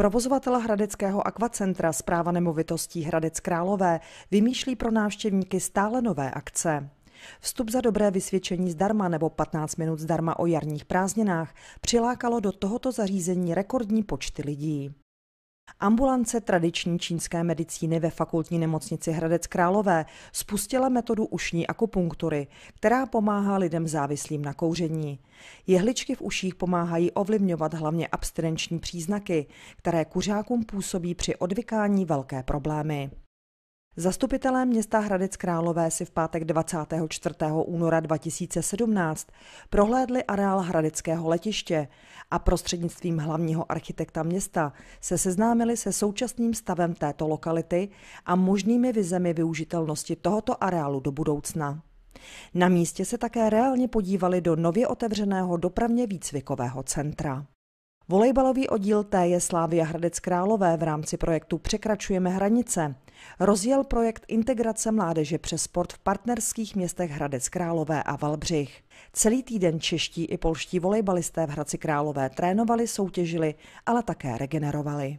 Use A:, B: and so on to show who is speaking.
A: Provozovatela Hradeckého akvacentra zpráva nemovitostí Hradec Králové vymýšlí pro návštěvníky stále nové akce. Vstup za dobré vysvědčení zdarma nebo 15 minut zdarma o jarních prázdninách přilákalo do tohoto zařízení rekordní počty lidí. Ambulance tradiční čínské medicíny ve fakultní nemocnici Hradec Králové spustila metodu ušní akupunktury, která pomáhá lidem závislým na kouření. Jehličky v uších pomáhají ovlivňovat hlavně abstinenční příznaky, které kuřákům působí při odvykání velké problémy. Zastupitelé města Hradec Králové si v pátek 24. února 2017 prohlédli areál Hradeckého letiště a prostřednictvím hlavního architekta města se seznámili se současným stavem této lokality a možnými vizemi využitelnosti tohoto areálu do budoucna. Na místě se také reálně podívali do nově otevřeného dopravně výcvikového centra. Volejbalový oddíl T je Slávia Hradec Králové v rámci projektu Překračujeme hranice. Rozjel projekt integrace mládeže přes sport v partnerských městech Hradec Králové a Valbřich. Celý týden čeští i polští volejbalisté v Hradci Králové trénovali, soutěžili, ale také regenerovali.